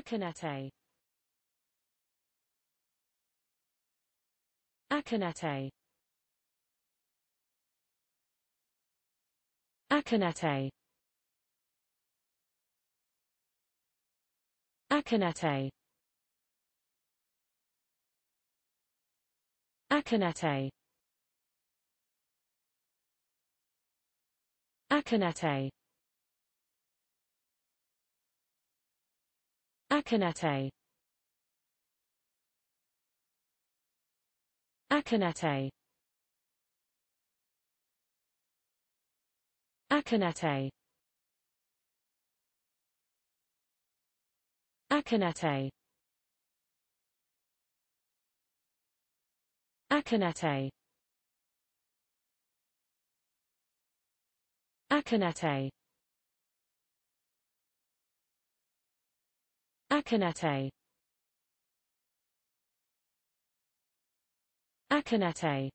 Akanete Akanete Akanete Akanete Akanete Akanete Akanete Akanete Akanete Akanete Akanete Akanete Akanete Akanete